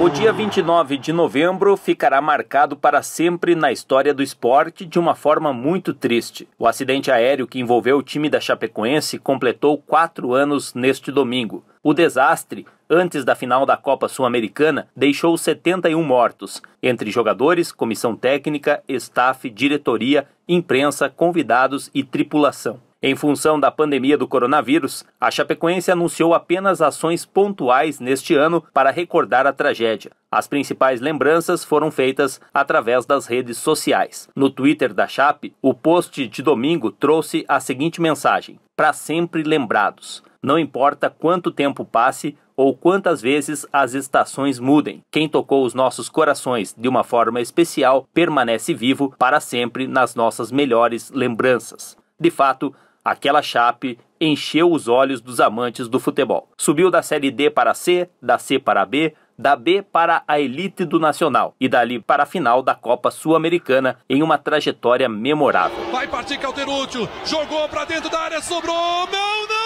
O dia 29 de novembro ficará marcado para sempre na história do esporte de uma forma muito triste. O acidente aéreo que envolveu o time da Chapecoense completou quatro anos neste domingo. O desastre, antes da final da Copa Sul-Americana, deixou 71 mortos, entre jogadores, comissão técnica, staff, diretoria, imprensa, convidados e tripulação. Em função da pandemia do coronavírus, a Chapecoense anunciou apenas ações pontuais neste ano para recordar a tragédia. As principais lembranças foram feitas através das redes sociais. No Twitter da Chape, o post de domingo trouxe a seguinte mensagem: Para sempre lembrados. Não importa quanto tempo passe ou quantas vezes as estações mudem, quem tocou os nossos corações de uma forma especial permanece vivo para sempre nas nossas melhores lembranças. De fato, Aquela chape encheu os olhos dos amantes do futebol. Subiu da Série D para C, da C para B, da B para a elite do Nacional e dali para a final da Copa Sul-Americana em uma trajetória memorável. Vai partir Calderúcio, jogou para dentro da área, sobrou, não, não!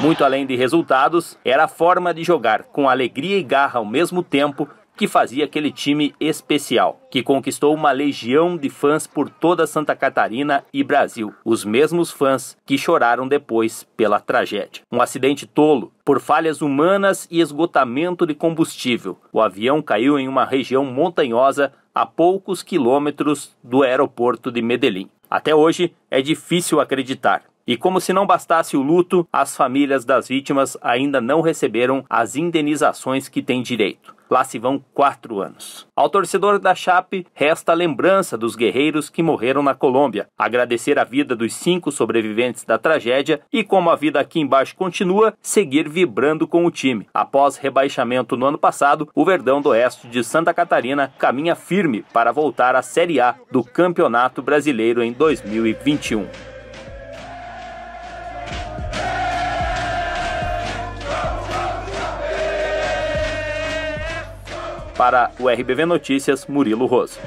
Muito além de resultados, era a forma de jogar com alegria e garra ao mesmo tempo que fazia aquele time especial, que conquistou uma legião de fãs por toda Santa Catarina e Brasil, os mesmos fãs que choraram depois pela tragédia. Um acidente tolo, por falhas humanas e esgotamento de combustível, o avião caiu em uma região montanhosa a poucos quilômetros do aeroporto de Medellín. Até hoje é difícil acreditar, e como se não bastasse o luto, as famílias das vítimas ainda não receberam as indenizações que têm direito. Lá se vão quatro anos. Ao torcedor da Chape, resta a lembrança dos guerreiros que morreram na Colômbia, agradecer a vida dos cinco sobreviventes da tragédia e, como a vida aqui embaixo continua, seguir vibrando com o time. Após rebaixamento no ano passado, o Verdão do Oeste de Santa Catarina caminha firme para voltar à Série A do Campeonato Brasileiro em 2021. Para o RBV Notícias, Murilo Rosa.